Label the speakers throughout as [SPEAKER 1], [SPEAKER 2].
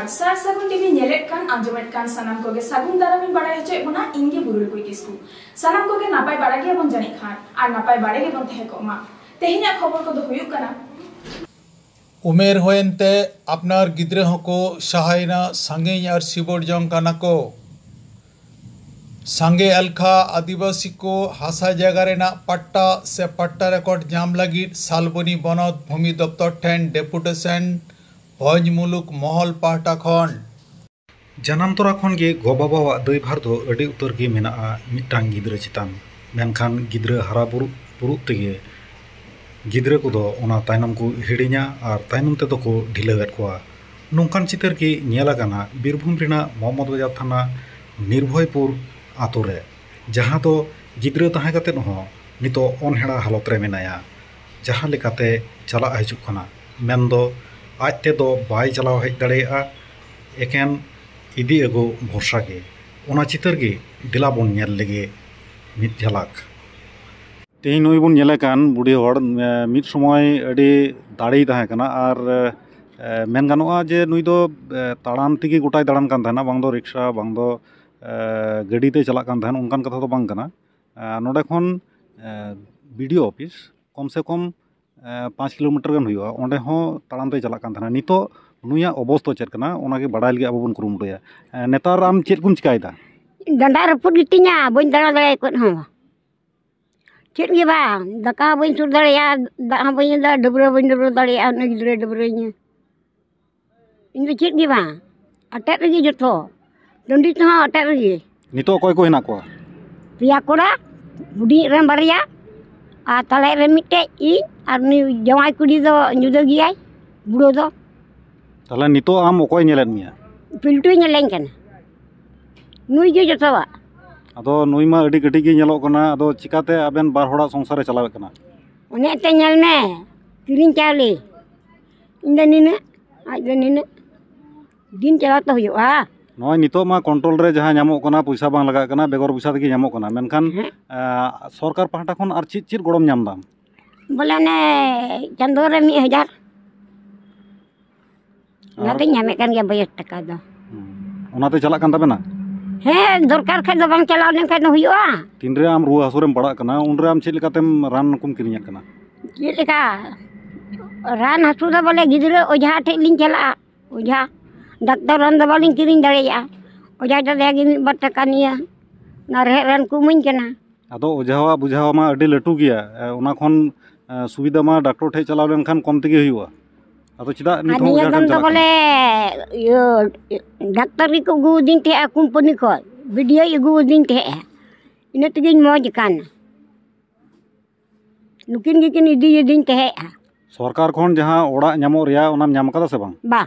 [SPEAKER 1] ᱥᱚᱢᱟᱡᱽ ᱥᱟᱨ ᱥᱟᱹᱜᱩᱱ ᱴᱤᱵᱷᱤ ᱧᱮᱞᱮᱫ ᱠᱟᱱ ᱟᱸᱡᱚᱢᱮᱫ ᱠᱟᱱ ᱥᱟᱱᱟᱢ ᱠᱚᱜᱮ ᱥᱟᱹᱜᱩᱱ ᱫᱟᱨᱟᱢᱤᱧ ᱵᱟᱲᱟᱭ ᱦᱚᱪᱚᱭᱮᱫ ᱵᱚᱱᱟ ᱤᱧᱜᱮ ᱵᱩᱨᱩᱞ ᱠᱩᱭ ᱠᱤᱥᱠᱩ ᱥᱟᱱᱟᱢ ᱠᱚᱜᱮ ᱱᱟᱯᱟᱭ ᱵᱟᱲᱟ ᱜᱮᱭᱟᱵᱚᱱ ᱡᱟᱹᱱᱤᱡ ᱠᱷᱟᱱ ᱟᱨ ᱱᱟᱯᱟᱭ ᱵᱟᱲᱟ ᱜᱮᱵᱚᱱ ᱛᱟᱦᱮᱸ ᱠᱚᱜ ᱢᱟ ᱛᱮᱦᱮᱧᱟᱜ ᱠᱷᱚᱵᱚᱨ ᱠᱚᱫᱚ ᱦᱩᱭᱩᱜ ᱠᱟᱱᱟ
[SPEAKER 2] उमेर होते अपनार गिद्रे को सहायना संगे और सिबड़ जंग को संगे अलखा आदिवासी को हासा जगह पट्टा से पट्टा रेकर्ड जाम लगी सालबनी बनत भूमि दफ्तर ठेन डेपुटेशन ᱦᱚᱡᱽ ᱢᱩᱞᱩᱠ ᱢᱚᱦᱚᱞ ᱯᱟᱦᱴᱟ ᱠᱷᱚᱱ ᱡᱟᱱᱟᱢ ᱛᱚᱨᱟ ᱠᱷᱚᱱ ᱜᱮ ᱜᱚᱼᱵᱟᱵᱟᱣᱟᱜ ᱫᱟᱹᱭᱵᱷᱟᱨ ᱫᱚ ᱟᱹᱰᱤ ᱩᱛᱟᱹᱨ ᱜᱮ ᱢᱮᱱᱟᱜᱼᱟ ᱢᱤᱫᱴᱟᱝ ᱜᱤᱫᱽᱨᱟᱹ ᱪᱮᱛᱟᱱ ᱢᱮᱱᱠᱷᱟᱱ ᱜᱤᱫᱽᱨᱟᱹ ᱦᱟᱨᱟ ᱵᱩᱨᱩᱜ ᱵᱩᱨᱩᱜ ᱛᱮᱜᱮ ᱜᱤᱫᱽᱨᱟᱹ ᱠᱚᱫᱚ ᱚᱱᱟ ᱛᱟᱭᱱᱚᱢ ᱠᱚ ᱦᱤᱲᱤᱧᱟ ᱟᱨ ᱛᱟᱭᱱᱚᱢ ᱛᱮᱫᱚ ᱠᱚ ᱰᱷᱤᱞᱟᱹᱣᱮᱫ ᱠᱚᱣᱟ ᱱᱚᱝᱠᱟᱱ ᱪᱤᱛᱟᱹᱨ ᱜᱮ ᱧᱮᱞ ᱟᱠᱟᱱᱟ ᱵᱤᱨᱵᱷᱩᱢ ᱨᱮᱱᱟᱜ ᱢᱚᱦᱚᱢᱢᱚᱫ ᱵᱟᱡᱟᱨ ᱛᱷᱟᱱᱟ ᱱᱤᱨᱵᱷᱚᱭᱯᱩᱨ ᱟᱛᱳ ᱨᱮ ᱡᱟᱦᱟᱸ ᱫᱚ ᱜᱤᱫᱽᱨᱟᱹ ᱛᱟᱦᱮᱸ ᱠᱟᱛᱮᱫ ᱦᱚᱸ ᱱᱤᱛᱚᱜ ᱚᱱᱦᱮᱲᱟ ᱦᱟᱞᱚᱛ ᱨᱮ ᱢᱮᱱᱟᱭᱟ ᱡᱟᱦᱟᱸ ᱞᱮᱠᱟᱛᱮ ᱪᱟᱞᱟᱜ ᱦᱤᱡᱩᱜ ᱠᱟᱱᱟ ᱢᱮᱱᱫᱚ ᱟᱡ ᱛᱮᱫᱚ ᱵᱟᱭ ᱪᱟᱞᱟᱣ ᱦᱮᱡ ᱫᱟᱲᱮᱭᱟᱜᱼᱟ ᱮᱠᱮᱱ ᱤᱫᱤ ᱟᱹᱜᱩ ᱵᱷᱚᱨᱥᱟ ᱜᱮ ᱚᱱᱟ ᱪᱤᱛᱟᱹᱨ ᱜᱮ ᱫᱮᱞᱟ ᱵᱚᱱ ᱧᱮᱞ ᱞᱮᱜᱮ ᱢᱤᱫ ᱡᱷᱟᱞᱟᱠ ᱛᱮᱦᱮᱧ ᱱᱩᱭ ᱵᱚᱱ ᱧᱮᱞᱮ ᱠᱟᱱ ᱵᱩᱰᱷᱤ ᱦᱚᱲ ᱢᱤᱫ ᱥᱚᱢᱚᱭ ᱟᱹᱰᱤ ᱫᱟᱲᱮᱭ ᱛᱟᱦᱮᱸ ᱠᱟᱱᱟ ᱟᱨ ᱢᱮᱱ ᱜᱟᱱᱚᱜᱼᱟ ᱡᱮ ᱱᱩᱭ ᱫᱚ ᱛᱟᱲᱟᱢ ᱛᱮᱜᱮ ᱜᱚᱴᱟᱭ ᱫᱟᱬᱟᱱ ᱠᱟᱱ ᱛᱟᱦᱮᱱᱟ ᱵᱟᱝ ᱫᱚ ᱨᱤᱠᱥᱟ ᱵᱟᱝ ᱫᱚ ᱜᱟᱹᱰᱤᱛᱮ ᱪᱟᱞᱟᱜ ᱠᱟᱱ ᱛᱟᱦᱮᱱ ᱚᱱᱠᱟᱱ ᱠᱟᱛᱷᱟ ᱫᱚ ᱵᱟᱝ ᱠᱟᱱᱟ ᱱᱚᱰᱮ ᱠᱷᱚᱱ ᱵᱤᱰᱤᱳ ᱚᱯᱷᱤᱥ ᱠᱚᱢ ᱥᱮ ᱠᱚᱢ पाँच किलोमीटर गड़ाम चलना नितिया अवस्था चेकना बड़ा लगे अब कमुया नेतार आम चेक चिका
[SPEAKER 3] डंडा रुपुद गिटीना बी दड़ा दड़े को चेगे बा दाका बी चूर दड़ा डबर बी डबर दड़े डबर इन तो चेगे अटे जो डंडी अटे रे नित पे बुढ़ी बारे ᱟᱨ ᱛᱟᱞᱟᱨᱮ ᱨᱮ ᱢᱤᱫᱴᱮᱡ ᱤᱧ ᱟᱨ ᱩᱱᱤ ᱡᱟᱶᱟᱭ ᱠᱩᱲᱤ ᱫᱚ ᱡᱩᱫᱟᱹ ᱜᱮᱭᱟᱭ ᱵᱩᱲᱟᱹ ᱫᱚ
[SPEAKER 2] ᱛᱟᱦᱚᱞᱮ ᱱᱤᱛᱚᱜ ᱟᱢ ᱚᱠᱚᱭ ᱧᱮᱞᱮᱫ ᱢᱮᱭᱟ
[SPEAKER 3] ᱯᱤᱞᱴᱩᱭ ᱧᱮᱞᱮᱧ ᱠᱟᱱᱟ ᱱᱩᱭ ᱜᱮ ᱡᱚᱛᱚᱣᱟᱜ
[SPEAKER 2] ᱟᱫᱚ ᱱᱩᱭ ᱢᱟ ᱟᱹᱰᱤ ᱠᱟᱹᱴᱤᱡ ᱜᱮ ᱧᱮᱞᱚᱜ ᱠᱟᱱᱟ ᱟᱫᱚ ᱪᱤᱠᱟᱹᱛᱮ ᱟᱵᱮᱱ ᱵᱟᱨ ᱦᱚᱲᱟᱜ ᱥᱚᱝᱥᱟᱨᱮ ᱪᱟᱞᱟᱣᱮᱫ ᱠᱟᱱᱟ
[SPEAKER 3] ᱚᱱᱮ ᱛᱮ ᱧᱮᱞ ᱢᱮ ᱠᱤᱨᱤᱧ ᱪᱟᱣᱞᱮ ᱤᱧ ᱫᱚ ᱱᱤᱱᱟᱹᱜ ᱟᱡ ᱫᱚ ᱱᱤᱱᱟᱹᱜ ᱫᱤᱱ ᱪᱟᱞᱟᱣ ᱛᱚ ᱦᱩᱭᱩᱜᱼᱟ
[SPEAKER 2] ᱱᱚᱜᱼᱚᱭ ᱱᱤᱛᱚᱜ ᱢᱟ ᱠᱚᱱᱴᱨᱳᱞ ᱨᱮ ᱡᱟᱦᱟᱸ ᱧᱟᱢᱚᱜ ᱠᱟᱱᱟ ᱯᱚᱭᱥᱟ ᱵᱟᱝ ᱞᱟᱜᱟᱜ ᱠᱟᱱᱟ ᱵᱮᱜᱚᱨ ᱯᱚᱭᱥᱟ ᱛᱮᱜᱮ ᱧᱟᱢᱚᱜ ᱠᱟᱱᱟ ᱢᱮᱱᱠᱷᱟᱱ ᱥᱚᱨᱠᱟর ᱯᱟᱦᱴᱟ ᱠᱷᱚᱱ ᱟᱨ ᱪᱮᱫ ᱪᱮᱫ ᱜᱚᱲᱚᱢ ᱧᱟᱢ ᱮᱫᱟ
[SPEAKER 3] ᱵᱚᱞᱮ ᱚᱱᱮ ᱪᱟᱸᱫᱳ ᱨᱮ ᱢᱤᱫ ᱦᱟᱡᱟᱨ ᱚᱱᱟᱛᱮᱧ ᱧᱟᱢᱮᱫ ᱠᱟᱱ ᱜᱮᱭᱟ ᱵᱟᱭᱤᱥ ᱴᱟᱠᱟ ᱫᱚ
[SPEAKER 2] ᱚᱱᱟᱛᱮ ᱪᱟᱞᱟᱜ ᱠᱟᱱ ᱛᱟᱵᱮᱱᱟ
[SPEAKER 3] ᱦᱮᱸ ᱫᱚᱨᱠᱟর ᱠᱷᱟᱡ ᱫᱚ ᱵᱟᱝ ᱪᱟᱞᱟᱣ ᱞᱮᱱᱠᱷᱟᱡ ᱫᱚ ᱦᱩᱭᱩᱜᱼᱟ
[SPEAKER 2] ᱛᱤᱱᱨᱮ ᱟᱢ ᱨᱩᱣᱟᱹ ᱦᱟᱹᱥᱩᱨᱮᱢ ᱯᱟᱲᱟᱜ ᱠᱟᱱᱟ ᱩᱱᱨᱮ ᱟᱢ ᱪᱮᱫ ᱞᱮᱠᱟᱛᱮᱢ ᱨᱟᱱ ᱠᱚᱢ ᱠᱤᱨᱤᱧᱮᱫ ᱠᱟᱱᱟ
[SPEAKER 3] ᱪᱮᱫ ᱞᱮᱠᱟ ᱨᱟᱱ ᱦᱟᱹᱥᱩ ᱫᱚ ᱵᱚᱞᱮ ᱜᱤᱫᱽᱨᱟᱹ ᱚᱡᱷᱟ ᱴᱷᱮᱡ ᱞᱤᱧ ᱪᱟᱞᱟᱜᱼᱟ ᱚᱡᱷᱟ डाक्तर बाली कमी दड़ा ओजा तो देखी बटकानिया रेहन कमीना
[SPEAKER 2] अब ओझावा बुझावा लाटू गया सुविधा मा डाक्टर ठे चलावे कमते बोले
[SPEAKER 3] डाक्तर को अगुदीन कम्पनी खीडियो अगुदीन इन तीन मजान नुकिन गिन
[SPEAKER 2] सरकार जहाँ नाम से बा?
[SPEAKER 3] बा?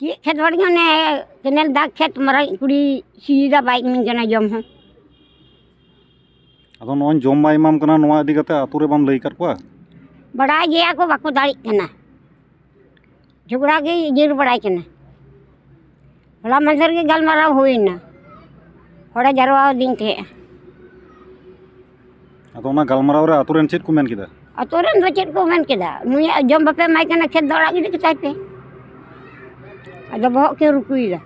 [SPEAKER 3] कि खेत खेतवाड़ियों ने केनेल दाग खेत मरा कुड़ी सीधा बाइक में जना जम हम
[SPEAKER 2] अदो नोन जम बाइक माम कना नोआ इदी कते आतुरे बाम लई कर को
[SPEAKER 3] बड़ा गया को बाको दाड़ी कना झगड़ा के गिर बड़ा कना भला मंजर के गल मरा हुई ना थोड़ा जरवा दिन थे
[SPEAKER 2] अदो ना गल मरा रे आतुरे चेत को मेन किदा
[SPEAKER 3] आतुरे दो तो चेत को मेन किदा मुया जम बपे माई कना खेत दौड़ा गिडी के चाहते ada bawa ke rukuida.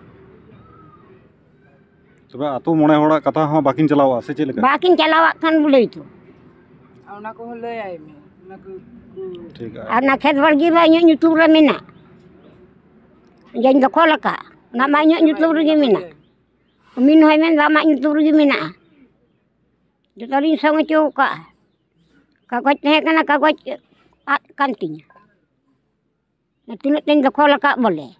[SPEAKER 2] Coba atau mana orang kata ha bakin jalawa sih cilik. Bakin
[SPEAKER 3] jalawa kan boleh itu. Anak aku hello ya ini. Anak hebat lagi banyak YouTube ramina. Jangan kau laka. Nama banyak YouTube lagi mina. Minu hai men lama YouTube lagi mina. Jadi tadi sama cuka. Kakak teh kena kakak kantinya. Nanti nanti kau laka boleh.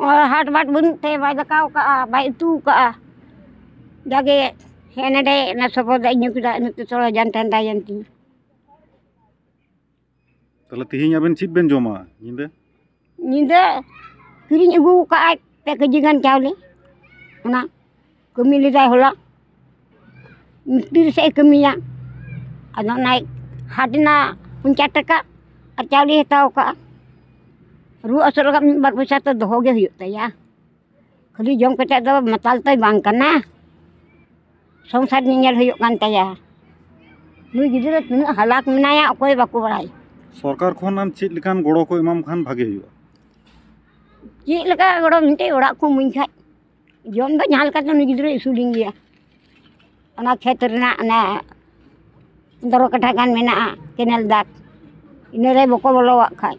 [SPEAKER 3] hat bat bunte bai kau ka bai tu ka jage hena de na sopo da inyu kuda nu tu solo jantan da yanti
[SPEAKER 2] tala tihing aben chit ben joma nyinde
[SPEAKER 3] nyinde kiring ibu ka ai pe kejingan ya. na ona kami lidai hola miktir sai kami ya ana naik hadina hadna teka, ka atau tau ka ᱨᱩ ᱟᱥᱚᱞ ᱞᱮᱠᱷᱟᱱ ᱢᱤᱫ ᱵᱟᱨ ᱯᱚᱭᱥᱟ ᱛᱚ ᱫᱚᱦᱚ ᱜᱮ ᱦᱩᱭᱩᱜ ᱛᱟᱭᱟ ᱠᱷᱟᱹᱞᱤ ᱡᱚᱢ ᱠᱟᱛᱮᱫ ᱫᱚ ᱢᱟᱛᱟᱞ ᱛᱚᱭ ᱵᱟᱝ ᱠᱟᱱᱟ ᱥᱚᱝᱥᱟᱨ ᱧᱮᱧᱮᱞ ᱦᱩᱭᱩᱜ ᱠᱟᱱ ᱛᱟᱭᱟ ᱱᱩᱭ ᱜᱤᱫᱽᱨᱟᱹ ᱛᱤᱱᱟᱹᱜ ᱦᱟᱞᱟᱠ ᱢᱮᱱᱟᱭᱟ ᱚᱠᱚᱭ ᱵᱟᱠᱚ ᱵᱟᱲᱟᱭ
[SPEAKER 2] ᱥᱚᱨᱠᱟᱨ ᱠᱷᱚᱱ ᱟᱢ ᱪᱮᱫ ᱞᱮᱠᱟᱱ ᱜᱚᱲᱚ ᱠᱚ ᱮᱢᱟᱢ ᱠᱷᱟᱱ ᱵᱷᱟᱜᱮ ᱦᱩᱭᱩᱜᱼᱟ
[SPEAKER 3] ᱪᱮᱫ ᱞᱮᱠᱟ ᱜᱚᱲᱚ ᱢᱤᱫᱴᱮᱡ ᱚᱲᱟᱜ ᱠᱚ ᱤᱢᱟᱹᱧ ᱠᱷᱟᱡ ᱡᱚᱢ ᱫᱚ ᱡᱟᱦᱟᱸ ᱞᱮᱠᱟᱛᱮ ᱱᱩᱭ ᱜᱤᱫᱽᱨᱟᱹ ᱤᱥᱩᱞᱤᱧ ᱜᱮᱭᱟ ᱚᱱᱟ ᱠᱷᱮᱛ ᱨᱮᱱᱟᱜ ᱚᱱᱟ ᱫᱚᱨᱚ ᱠᱟᱴᱷᱟ ᱜᱟᱱ ᱢᱮᱱᱟᱜᱼᱟ ᱠᱮᱱᱮᱞ ᱫᱟᱜ ᱤᱱᱟᱹᱨᱮ ᱵᱟᱠᱚ ᱵᱚᱞᱚᱣᱟᱜ ᱠᱷᱟᱡ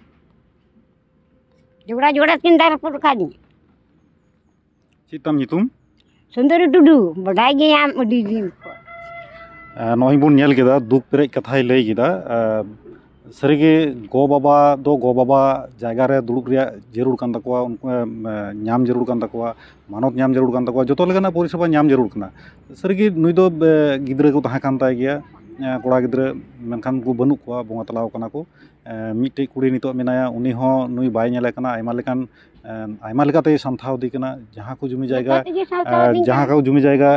[SPEAKER 3] जोड़ा जोड़ा तीन दार पर रखा दी चितम तुम सुंदर टुडू बधाई गए आम अडी दिन
[SPEAKER 2] को नेल केदा दुख पेरे कथाई लई केदा सरीगे गो बाबा दो गो बाबा जगह रे जरूर कन नाम जरूर कन तकवा मानव नाम जरूर कन तकवा जतो परिसेवा नाम जरूर कना सरीगे नुई दो गिदरे को तहा कन कड़ा को बनू को बंगा तलावना को कुड़ी नित नई बैलेकान सानाव दीकना जहाँ को जमी जैगा जहाँ को जमी जैगा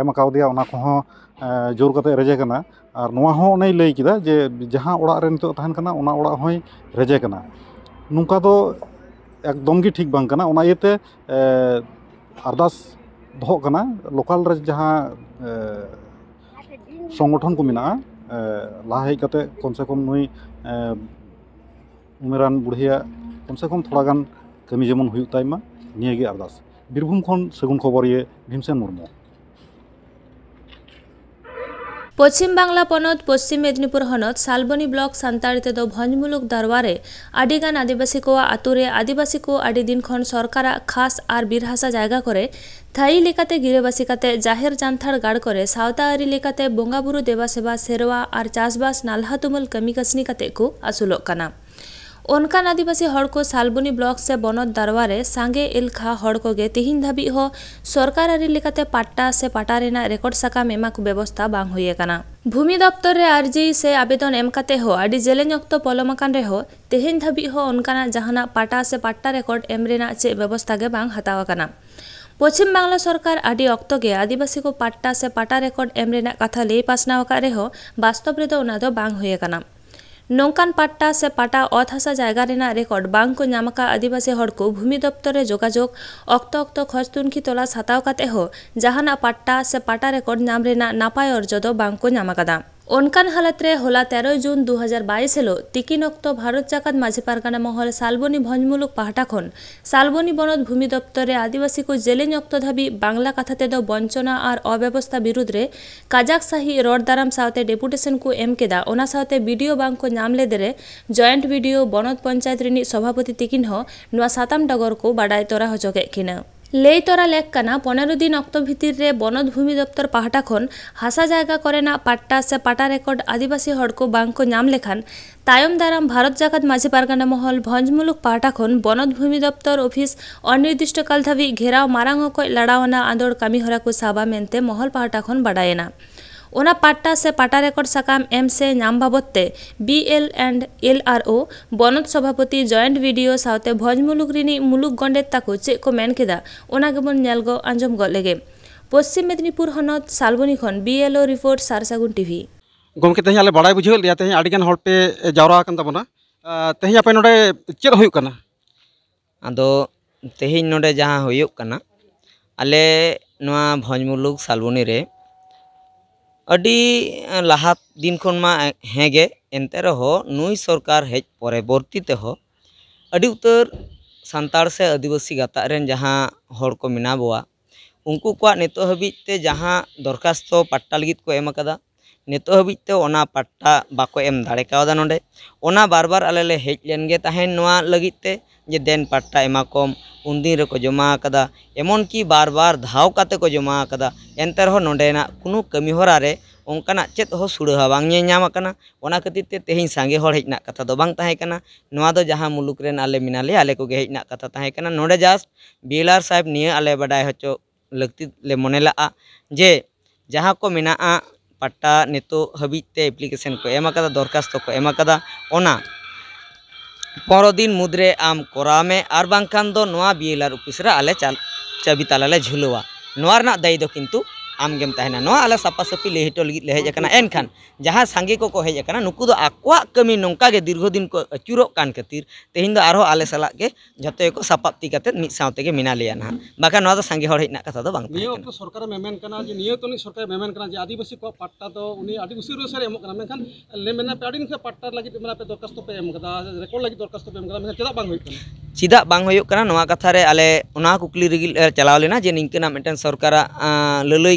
[SPEAKER 2] एम का जोर कर रेजेना और नवाहे लई कि जे जहाँ ओर नितना रेजेना नौका तो एकदम की ठीक बांकना अरदास दोकना लोकल जहाँ ᱥᱚᱝᱜᱚᱴᱷᱚᱱ ᱠᱚ ᱢᱮᱱᱟᱜᱼᱟ ᱞᱟᱦᱟ ᱦᱮᱡ ᱠᱟᱛᱮ ᱠᱚᱢ ᱥᱮ ᱠᱚᱢ ᱱᱩᱭ ᱩᱢᱮᱨᱟᱱ ᱵᱩᱲᱦᱤᱭᱟᱜ ᱠᱚᱢ ᱥᱮ ᱠᱚᱢ ᱛᱷᱚᱲᱟ ᱜᱟᱱ ᱠᱟᱹᱢᱤ ᱡᱮᱢᱚᱱ ᱦᱩᱭᱩᱜ ᱛᱟᱭ ᱢᱟ ᱱᱤᱭᱟᱹᱜᱮ ᱟᱨᱫᱟᱥ ᱵᱤᱨᱵᱷᱩᱢ ᱠᱷᱚᱱ ᱥᱟᱹᱜᱩᱱ ᱠᱷᱚᱵᱚᱨᱤᱭᱟᱹ ᱵᱷᱤᱢᱥᱮᱱ ᱢᱩᱨᱢᱩ
[SPEAKER 1] পশ্চিম বাংলা পনত পশ্চিম মেদিনীপুর হনত সালবনি ব্লক সান্তাড়িত ভঞ্জমূলক দরবারে আডিগান আদিবাসী কো আতুরে আদিবাসী কো আডি দিন খন সরকার খাস আর বীরহাসা জায়গা করে থাই লেকাতে গিরেবাসী কাতে জাহের জান্থার গাড় করে সাঁওতারি লেকাতে বঙ্গাবুরু দেবাসেবা সেরোয়া আর চাষবাস নালহা তুমুল কামিকাশনি কাতে কু আসুলক কানা ᱚᱱᱠᱟᱱ ᱟᱹᱫᱤᱵᱟᱹᱥᱤ ᱦᱚᱲ ᱠᱚ ᱥᱟᱞᱵᱚᱱᱤ ᱵᱞᱚᱠ ᱥᱮ ᱵᱚᱱᱚᱛ ᱫᱟᱨᱣᱟ ᱨᱮ ᱥᱟᱸᱜᱮ ᱮᱞᱠᱷᱟ ᱦᱚᱲ ᱠᱚᱜᱮ ᱛᱤᱦᱤᱧ ᱫᱷᱟᱹᱵᱤᱡ ᱦᱚᱸ ᱥᱚᱨᱠᱟᱨ ᱟᱹᱨᱤ ᱞᱮᱠᱟᱛᱮ ᱯᱟᱴᱴᱟ ᱥᱮ ᱯᱟᱴᱟ ᱨᱮᱱᱟᱜ ᱨᱮᱠᱚᱨᱰ ᱥᱟᱠᱟᱢ ᱮᱢᱟ ᱠᱚ ᱵᱮᱵᱚᱥᱛᱷᱟ ᱵᱟᱝ ᱦᱩᱭ ᱟᱠᱟᱱᱟ ᱵᱷᱩᱢᱤ ᱫᱚᱯᱛᱚᱨ ᱨᱮ ᱟᱨᱡᱤ ᱥᱮ ᱟᱵᱮᱫᱚᱱ ᱮᱢ ᱠᱟᱛᱮ ᱦᱚᱸ ᱟᱹᱰᱤ ᱡᱮᱞᱮᱧ ᱚᱠᱛᱚ ᱯᱚᱞᱚᱢ ᱟᱠᱟᱱ ᱨᱮᱦᱚᱸ ᱛᱮᱦᱮᱧ ᱫᱷᱟᱹᱵᱤᱡ ᱦᱚᱸ ᱚᱱᱠᱟᱱᱟᱜ ᱡᱟᱦᱟᱱᱟᱜ ᱯᱟᱴᱟ ᱥᱮ ᱯᱟᱴᱴᱟ ᱨᱮᱠᱚᱨᱰ ᱮᱢ ᱨᱮᱱᱟᱜ ᱪᱮᱫ ᱵᱮᱵᱚᱥᱛᱷᱟ ᱜᱮ ᱵᱟᱝ ᱦᱟᱛᱟᱣ ᱟᱠᱟᱱᱟ ᱯᱚᱪᱷᱤᱢ ᱵᱟᱝᱞᱟ ᱥᱚᱨᱠᱟᱨ ᱟᱹᱰᱤ ᱚᱠᱛᱚ ᱜᱮ ᱟᱹᱫᱤᱵᱟᱹᱥᱤ ᱠᱚ ᱯᱟᱴᱴᱟ ᱥᱮ ᱯᱟᱴᱟ ᱨᱮᱠᱚᱨᱰ ᱮᱢ ᱨᱮᱱᱟᱜ ᱠᱟᱛᱷᱟ ᱞᱟᱹᱭ ᱯᱟᱥᱱᱟᱣ ᱟᱠᱟᱫ ᱨᱮᱦᱚᱸ ᱵᱟᱥᱛᱚᱵ ᱨᱮᱫᱚ ᱚᱱᱟ ᱫᱚ ᱵᱟᱝ ᱦᱩᱭ ᱟᱠᱟᱱᱟ ᱱᱚᱝᱠᱟᱱ ᱯᱟᱴᱴᱟ ᱥᱮ ᱯᱟᱴᱟ ᱚᱛ ᱦᱟᱥᱟ ᱡᱟᱭᱜᱟ ᱨᱮᱱᱟᱜ ᱨᱮᱠᱚᱨᱰ ᱵᱟᱝ ᱠᱚ ᱧᱟᱢ ᱟᱠᱟᱫ ᱟᱹᱫᱤᱵᱟᱹᱥᱤ ᱦᱚᱲ ᱠᱚ ᱵᱷᱩᱢᱤ ᱫᱚᱯᱛᱚᱨ ᱨᱮ ᱡᱳᱜᱟᱡᱳᱜᱽ ᱚᱠᱛᱚ ᱚᱠᱛᱚ ᱠᱷᱚᱡᱽ ᱛᱩᱱᱠᱷᱤ ᱛᱚᱞᱟᱥ ᱦᱟᱛᱟᱣ ᱠᱟᱛᱮ ᱦᱚᱸ ᱡᱟᱦᱟᱱᱟᱜ ᱯᱟᱴᱴᱟ ᱥᱮ ᱯᱟᱴᱟ ᱨᱮᱠᱚᱨᱰ ᱧᱟᱢ ᱨᱮᱱᱟᱜ ᱱᱟᱯᱟᱭ ᱚᱨᱡᱚ ᱫᱚ ᱵᱟᱝ ᱠᱚ ᱧᱟᱢ ᱟᱠᱟᱫᱟ ᱚᱱᱠᱟᱱ ᱦᱟᱞᱚᱛᱨᱮ ᱦᱚᱞᱟ ᱛᱮᱨᱚᱭ ᱡᱩᱱ ᱫᱩ ᱦᱟᱡᱟᱨ ᱵᱟᱭᱤᱥ ᱦᱤᱞᱳᱜ ᱛᱤᱠᱤᱱ ᱚᱠᱛᱚ ᱵᱷᱟᱨᱚᱛ ᱡᱟᱠᱟᱛ ᱢᱟᱹᱡᱷᱤ ᱯᱟᱨᱜᱟᱱᱟ ᱢᱚᱦᱚᱞ ᱥᱟᱞᱵᱚᱱᱤ ᱵᱷᱚᱸᱡᱽᱢᱩᱞᱩᱠ ᱯᱟᱦᱴᱟ ᱠᱷᱚᱱ ᱥᱟᱞᱵᱚᱱᱤ ᱵᱚᱱᱚᱛ ᱵᱷᱩᱢᱤ ᱫᱚᱯᱛᱚᱨ ᱨᱮ ᱟᱹᱫᱤᱵᱟᱹᱥᱤ ᱠᱚ ᱡᱮᱞᱮᱧ ᱚᱠᱛᱚ ᱫᱷᱟᱹᱵᱤᱡ ᱵᱟᱝᱞᱟ ᱠᱟᱛᱷᱟ ᱛᱮᱫᱚ ᱵᱚᱧᱪᱚᱱᱟ ᱟᱨ ᱚᱵᱮᱵᱚᱥᱛᱷᱟ ᱵᱤᱨᱩᱫᱽ ᱨᱮ ᱠᱟᱡᱟᱠ ᱥᱟᱹᱦᱤᱡ ᱨᱚᱲ ᱫᱟᱨᱟᱢ ᱥᱟᱶᱛᱮ ᱰᱮᱯᱩᱴᱮᱥᱚᱱ ᱠᱚ ᱮᱢ ᱠᱮᱫᱟ ᱚᱱᱟ ᱥᱟᱶᱛᱮ ᱵᱤᱰᱤᱭᱳ ᱵᱟᱝ ᱠᱚ ᱧᱟᱢ ᱞᱮᱫᱮᱨᱮ ᱡᱚᱭᱮᱱᱴ ᱵᱤᱰᱤᱭᱳ ᱵᱚᱱᱚᱛ ᱯᱚᱧᱪᱟᱭᱮᱛ ᱨᱤᱱᱤᱡ ᱥᱚᱵᱷᱟᱯᱚᱛᱤ ᱛᱤᱠᱤᱱ ᱦᱚᱸ ᱱᱚᱣᱟ ᱥᱟᱛᱟᱢ ᱰᱚᱜᱚᱨ ᱠᱚ ᱵᱟᱰᱟᱭ ᱛᱚᱨᱟ ᱦᱚᱪᱚ ᱠᱮᱫ ᱠᱤᱱᱟᱹ ᱞᱟᱹᱭᱛᱚᱨᱟ ᱞᱮᱠ ᱠᱟᱱᱟ ᱯᱚᱱᱮᱨᱚ ᱫᱤᱱ ᱚᱠᱛᱚ ᱵᱷᱤᱛᱤᱨ ᱨᱮ ᱵᱚᱱᱚᱛ ᱵᱷᱩᱢᱤ ᱫᱚᱯᱛᱚᱨ ᱯᱟᱦᱴᱟ ᱠᱷᱚᱱ ᱦᱟᱥᱟ ᱡᱟᱭᱜᱟ ᱠᱚᱨᱮᱱᱟᱜ ᱯᱟᱴᱴᱟ ᱥᱮ ᱯᱟᱴᱟ ᱨᱮᱠᱚᱨᱰ ᱟᱹᱫᱤᱵᱟᱹᱥᱤ ᱦᱚᱲ ᱠᱚ ᱵᱟᱝ ᱠᱚ ᱧᱟᱢ ᱞᱮᱠᱷᱟᱱ ᱛᱟᱭᱚᱢ ᱫᱟᱨᱟᱢ ᱵᱷᱟᱨᱚᱛ ᱡᱟᱠᱟᱛ ᱢᱟᱹᱡᱷᱤ ᱯᱟᱨᱜᱟᱱᱟ ᱢᱚᱦᱚᱞ ᱵᱷᱚᱸᱡᱽ ᱢᱩᱞᱩᱠ ᱯᱟᱦᱴᱟ ᱠᱷᱚᱱ ᱵᱚᱱᱚᱛ ᱵᱷᱩᱢᱤ ᱫᱚᱯᱛᱚᱨ ᱚᱯᱷᱤᱥ ᱚᱱᱤᱨᱫᱤᱥᱴᱚᱠᱟᱞ ᱫᱷᱟᱹᱵᱤᱡ ᱜᱷᱮᱨᱟᱣ ᱢᱟᱨᱟᱝ ᱚᱠᱚᱡ ᱞᱟᱲᱟᱣᱱᱟ ᱟᱸᱫᱳᱲ ᱠᱟᱹᱢᱤᱦᱚᱨᱟ ᱠᱚ ᱥᱟᱵᱟ ᱢᱮᱱᱛᱮ ᱢᱚᱦᱚᱞ ᱯᱟᱦᱴᱟ ᱠᱷᱚᱱ ᱵᱟᱰᱟᱭᱮᱱᱟ ᱚᱱᱟ ᱯᱟᱴᱴᱟ ᱥᱮ ᱯᱟᱴᱟ ᱨᱮᱠᱚᱨᱰ ᱥᱟᱠᱟᱢ ᱮᱢ ᱥᱮ ᱧᱟᱢ ᱵᱟᱵᱚᱫ ᱛᱮ B L and L R O ᱵᱚᱱᱚᱛ ᱥᱚᱵᱷᱟᱯᱚᱛᱤ ᱡᱚᱭᱮᱱᱴ ᱵᱤᱰᱤᱳ ᱥᱟᱶᱛᱮ ᱵᱷᱚᱡᱽ ᱢᱩᱞᱩᱠ ᱨᱤᱱᱤᱡ ᱢᱩᱞᱩᱠ ᱜᱚᱸᱰᱮᱛ ᱛᱟᱠᱚ ᱪᱮᱫ ᱠᱚ ᱢᱮᱱ ᱠᱮᱫᱟ ᱚᱱᱟ ᱜᱮᱵᱚᱱ ᱧᱮᱞ ᱜᱚ ᱟᱸᱡᱚᱢ ᱜᱚᱫ ᱞᱮᱜᱮ ᱯᱚᱥᱪᱤᱢ ᱢᱮᱫᱽᱱᱤᱯᱩᱨ ᱦᱚᱱᱚᱛ ᱥᱟᱞᱵᱚᱱᱤ ᱠᱷᱚᱱ ᱵᱤ ᱮᱞ ᱳ ᱨᱤᱯᱳᱨᱴ ᱥᱟᱨᱥᱟᱜᱩᱱ ᱴᱤᱵᱷᱤ
[SPEAKER 4] ᱜᱚᱢᱠᱮ ᱛᱮᱦᱮᱧ ᱟᱞᱮ ᱵᱟᱲᱟᱭ ᱵᱩᱡᱷᱟᱹᱣ ᱞᱮᱭᱟ ᱛᱮᱦᱮᱧ ᱟᱹᱰᱤᱜᱟᱱ ᱦᱚᱲ ᱯᱮ ᱡᱟᱣᱨᱟ ᱟᱠᱟᱱ ᱛᱟᱵᱚᱱᱟ
[SPEAKER 5] ᱛᱮᱦᱮᱧ ᱟᱯᱮ ᱱᱚᱰᱮ ᱪᱮᱫ ᱦᱩᱭᱩᱜ ᱠᱟᱱᱟ ᱟᱫᱚ ᱛᱮᱦᱮᱧ ᱱᱚᱰᱮ ᱡᱟᱦᱟᱸ ᱦᱩᱭᱩᱜ ᱠᱟᱱᱟ ᱟᱞᱮ ᱱᱚᱣᱟ ᱵᱷᱚᱡᱽ ᱢᱩᱞᱩᱠ ᱥᱟᱞᱵᱚᱱᱤ ᱨᱮ लहा दिन खा हेगे एनते रहोन नई सरकार हज परवर्ती उतर सानार से आदिवासी गतारेन जहाँ हड़को मेना बोआ उनको नित हबिजते जहाँ दरखास्त पट्टा लगे को एमका नित हबिजते पट्टा बाको एम दाड़ा ना बार बार आलेले हेज लेन लगे जे देन पट्टा एमाकोम उन्दिन को जमा एम कि बार बार धाव काते को जमा एनते रहो नोडेना कुनु कमी होरारे ओंकना चेत हो सुड़हा बांग ये नामकना ओना खातिरते तेहेन सांगे होड़ हेजना कथा तो बांग ताहेकना नोवा दो तो जहां मुलुक रेन आले मिनाले आले को गे हेजना कथा ताहेकना नोडे जास्ट बीलार साहेब निये आले बडाय होचो लगती ले मने लाआ जे जहां को मिनाआ पट्टा नेतो हबीते एप्लीकेशन को एमाकदा दरखास्त को एमाकदा ओना ᱯᱚᱨᱚᱫᱤᱱ ᱢᱩᱫᱽᱨᱮ ᱟᱢ ᱠᱚᱨᱟᱣ ᱢᱮ ᱟᱨ ᱵᱟᱝᱠᱷᱟᱱ ᱫᱚ ᱱᱚᱣᱟ ᱵᱤ ᱮᱞ ᱟᱨ ᱚᱯᱷᱤᱥ ᱨᱮ ᱟᱞᱮ ᱪᱟᱵᱤ ᱛᱟᱞᱟᱞᱮ ᱡᱷᱩᱞᱟᱹᱣᱟ ᱱᱚᱣᱟ ᱨᱮᱱᱟᱜ ᱫᱟᱹᱭᱤ ᱫᱚ ᱠᱤᱱᱛᱩ आमगेम तहना सापासपी लेहे लेहेजना एनखान जहाँ सांगे को हजना नुक कमी नौका दीर्घ दिन को अचुर खातिर तेहन आल सलाक जो सापा ती करते मिसते लिया ना बाखान सांगे हर हेना कथा तो
[SPEAKER 4] सरकार सरकार आदिवासी को पट्टा तो आदिवासी रोसारे मेखान पट्टा लगे पे दरखास्त पे रेकर्ड लगे दरखास्त पे
[SPEAKER 5] चेदा बात कथा आलि रही चलावलेना जे निकना सरकार लल्ई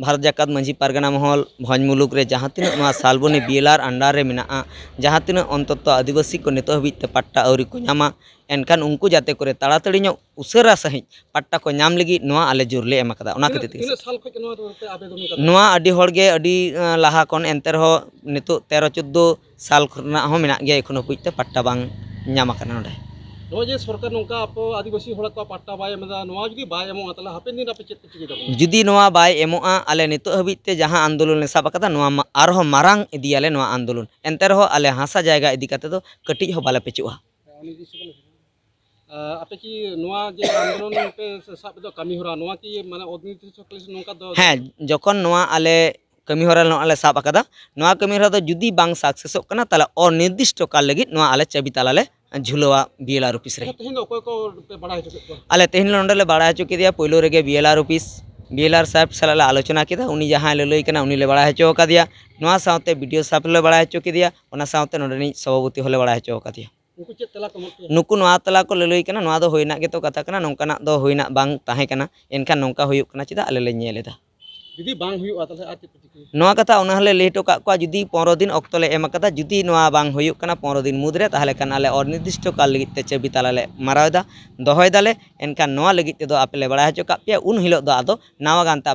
[SPEAKER 5] ᱵᱷᱟᱨᱚᱛ ᱡᱟᱠᱟᱛ ᱢᱟᱺᱡᱷᱤ ᱯᱟᱨᱜᱟᱱᱟ ᱢᱚᱦᱚᱞ ᱵᱷᱚᱸᱡᱽ ᱢᱩᱞᱩᱠ ᱨᱮ ᱡᱟᱦᱟᱸ ᱛᱤᱱᱟᱹᱜ ᱱᱚᱣᱟ ᱥᱟᱞᱵᱚᱱᱤ ᱵᱤᱭᱮᱞᱟᱨ ᱟᱱᱰᱟᱨ ᱨᱮ ᱢᱮᱱᱟᱜᱼᱟ ᱡᱟᱦᱟᱸ ᱛᱤᱱᱟᱹᱜ ᱚᱱᱛᱚᱛᱚ ᱟᱹᱫᱤᱵᱟᱹᱥᱤ ᱠᱚ ᱱᱤᱛᱚᱜ ᱦᱟᱹᱵᱤᱡ ᱛᱮ ᱯᱟᱴᱴᱟ ᱟᱹᱣᱨᱤ ᱠᱚ ᱧᱟᱢᱟ ᱮᱱᱠᱷᱟᱱ ᱩᱱᱠᱩ ᱡᱟᱛᱮ ᱠᱚᱨᱮ ᱛᱟᱲᱟᱛᱟᱲᱤ ᱧᱚᱜ ᱩᱥᱟᱹᱨᱟ ᱥᱟᱺᱦᱤᱡ ᱯᱟᱴᱴᱟ ᱠᱚ ᱧᱟᱢ ᱞᱟᱹᱜᱤᱫ ᱱᱚᱣᱟ ᱟᱞᱮ ᱡᱳᱨ ᱞᱮ ᱮᱢ ᱟᱠᱟᱫᱟ ᱚᱱᱟ ᱠᱷᱟᱹᱛᱤᱨ ᱛᱮᱜᱮ ᱱᱚᱣᱟ ᱟᱹᱰᱤ ᱦᱚᱲᱜᱮ ᱟᱹᱰᱤ ᱞᱟᱦᱟ ᱠᱷᱚᱱ ᱮᱱᱛᱮ ᱨᱮᱦᱚᱸ ᱱᱤᱛᱚᱜ ᱛᱮᱨᱚ ᱪᱳᱫᱽᱫᱳ ᱥᱟᱞ ᱨᱮᱱᱟᱜ ᱦᱚᱸ ᱢᱮᱱᱟᱜ ᱜᱮᱭᱟ ᱮᱠᱷᱚᱱ ᱦᱟᱹᱵᱤᱡ ᱛᱮ ᱯᱟᱴᱴᱟ ᱵᱟᱝ ᱧᱟᱢ ᱟᱠᱟᱱᱟ ᱱᱚᱰᱮ
[SPEAKER 4] तो मतलब जुदी
[SPEAKER 5] बमे नित हे जहाँ आंदोलन ने सब मारांग इदियाले मारा आंदोलन एनते रहो हासा जायगा इदी कातेदो कटिज हो बाले पेचुआ मतलब हाँ कमी हर सब कमी तो जुदी सकसेसोग अनिर्दिष्ट काल लगी आले चाबी तलाले झुलवा बी आर ऑफिस
[SPEAKER 4] अल
[SPEAKER 5] तेहन नोडे बड़ा हचो के पोलो रे B L R office B R आलोचना के उनी बड़ा हचो का दिया साहब ले बड़ा हचो के सभापति होले बड़ा हचो क्या नुक तला को ले होना तो कथा करना नोंकाना दो होइना बांग ताहे
[SPEAKER 4] ᱡᱩᱫᱤ বাং ᱦᱩᱭᱩᱟ ᱛᱟᱦᱞᱮ ᱟᱡ ᱯᱮᱴᱤ
[SPEAKER 5] ᱱᱚᱣᱟ ᱠᱟᱛᱷᱟ ᱚᱱᱟ ᱦᱟᱞᱮ ᱞᱮᱴᱚ ᱠᱟᱜ ᱠᱚᱣᱟ ᱡᱩᱫᱤ 15 ᱫᱤᱱ ᱚᱠᱛᱚ ᱞᱮ ᱮᱢᱟ ᱠᱟᱛᱟ ᱡᱩᱫᱤ ᱱᱚᱣᱟ বাং ᱦᱩᱭᱩᱜ ᱠᱟᱱᱟ 15 ᱫᱤᱱ ᱢᱩᱫᱨᱮ ᱛᱟᱦᱞᱮ ᱠᱟᱱᱟ ᱞᱮ ᱚᱨ ನಿರ್ದಿಷ್ಟ ᱠᱟᱞ ᱞᱤᱜᱤᱛᱮ ᱪᱮᱵᱤ ᱛᱟᱞᱟ ᱞᱮ ᱢᱟᱨᱟᱣᱮᱫᱟ ᱫᱚᱦᱚᱭ ᱫᱟᱞᱮ ᱮᱱᱠᱟ ᱱᱚᱣᱟ ᱞᱟᱹᱜᱤᱛᱮᱫᱚ ᱟᱯᱮ ᱞᱮ ᱵᱟᱲᱟᱭ ᱦᱟᱪᱚᱠᱟᱯᱮ ᱩᱱ ᱦᱤᱞᱚᱜ ᱫᱚ ᱟᱫᱚ ᱱᱟᱣᱟ ᱜᱟᱱᱛ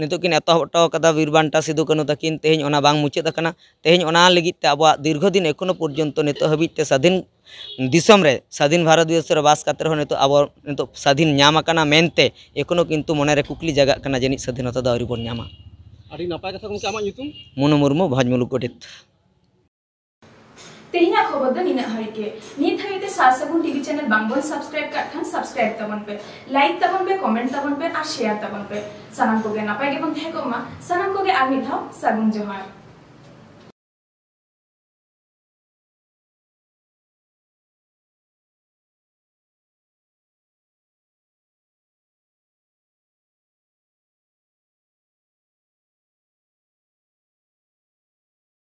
[SPEAKER 5] ᱱᱤᱛᱚᱜ ᱠᱤᱱ ᱮᱛᱚᱦᱚᱵ ᱦᱚᱴᱚ ᱟᱠᱟᱫᱟ ᱵᱤᱨᱵᱟᱱᱴᱟ ᱥᱤᱫᱩ ᱠᱟᱹᱱᱩ ᱛᱟᱹᱠᱤᱱ ᱛᱮᱦᱮᱧ ᱚᱱᱟ ᱵᱟᱝ ᱢᱩᱪᱟᱹᱫ ᱟᱠᱟᱱᱟ ᱛᱮᱦᱮᱧ ᱚᱱᱟ ᱞᱟᱹᱜᱤᱫ ᱛᱮ ᱟᱵᱚᱣᱟᱜ ᱫᱤᱨᱜᱷᱚ ᱫᱤᱱ ᱮᱠᱷᱚᱱᱚ ᱯᱚᱨᱡᱚᱱᱛᱚ ᱱᱤᱛᱚᱜ ᱦᱟᱹᱵᱤᱡ ᱛᱮ ᱥᱟᱫᱷᱤᱱ ᱫᱤᱥᱚᱢ ᱨᱮ ᱥᱟᱫᱷᱤᱱ ᱵᱷᱟᱨᱚᱛ ᱫᱮᱥ ᱨᱮ ᱵᱟᱥ ᱠᱟᱛᱮ ᱨᱮᱦᱚᱸ ᱱᱤᱛᱚᱜ ᱟᱵᱚ ᱱᱤᱛᱚᱜ ᱥᱟᱫᱷᱤᱱ ᱧᱟᱢ ᱟᱠᱟᱱᱟ ᱢᱮᱱᱛᱮ ᱮᱠᱷᱚᱱᱚ ᱠᱤᱱᱛᱩ ᱢᱚᱱᱮ ᱨᱮ ᱠᱩᱠᱞᱤ ᱡᱟᱜᱟᱜ ᱠᱟᱱᱟ ᱡᱟᱹᱱᱤᱡ ᱥᱟᱫᱷᱤᱱᱚᱛᱟ ᱫᱚ ᱟᱹᱣᱨᱤ ᱵᱚᱱ ᱧᱟᱢᱟ
[SPEAKER 4] ᱟᱹᱰᱤ ᱱᱟᱯᱟᱭ ᱠᱟᱛᱷᱟ ᱜᱚᱢᱠᱮ ᱟᱢᱟᱜ ᱧᱩᱛᱩم
[SPEAKER 5] ᱢᱩᱱᱩ ᱢᱩᱨᱢᱩ ᱵᱷᱚᱡᱽ ᱢᱩᱞᱩᱠ ᱜᱚᱰᱮᱛ
[SPEAKER 1] ᱛᱮᱦᱮᱧᱟᱜ ᱠᱷᱚᱵᱚᱨ ᱫᱚ ᱱᱤᱱᱟᱹᱜ ᱦᱟᱹᱨᱤᱡ ᱜᱮ ᱱᱤᱛ ᱦᱟᱹᱨᱤᱡ ᱛᱮ ᱥᱟᱥᱟᱵᱩᱱ ᱴᱤᱵᱷᱤ ᱪᱮᱱᱮᱞ ᱵᱟᱝᱵᱚᱱ ᱥᱟᱵᱥᱠᱨᱟᱭᱤᱵ ᱠᱟᱜ ᱠᱷᱟᱱ ᱥᱟᱵᱥᱠᱨᱟᱭᱤᱵ ᱛᱟᱵᱚᱱ ᱯᱮ ᱞᱟᱭᱤᱠ ᱛᱟᱵᱚᱱ ᱯᱮ ᱠᱚᱢᱮᱱᱴ ᱛᱟᱵᱚᱱ ᱯᱮ ᱟᱨ ᱥᱮᱭᱟᱨ ᱛᱟᱵᱚᱱ ᱯᱮ ᱥᱟᱱᱟᱢ ᱠᱚᱜᱮ ᱱᱟᱯᱟᱭ ᱜᱮᱵᱚᱱ ᱛᱟᱦᱮᱸ ᱠᱚᱜ ᱢᱟ ᱥᱟᱱᱟᱢ ᱠᱚᱜᱮ ᱟᱨ ᱢᱤᱫ ᱫᱷᱟᱣ ᱥᱟᱹᱜᱩᱱ ᱡᱚᱦᱟᱨ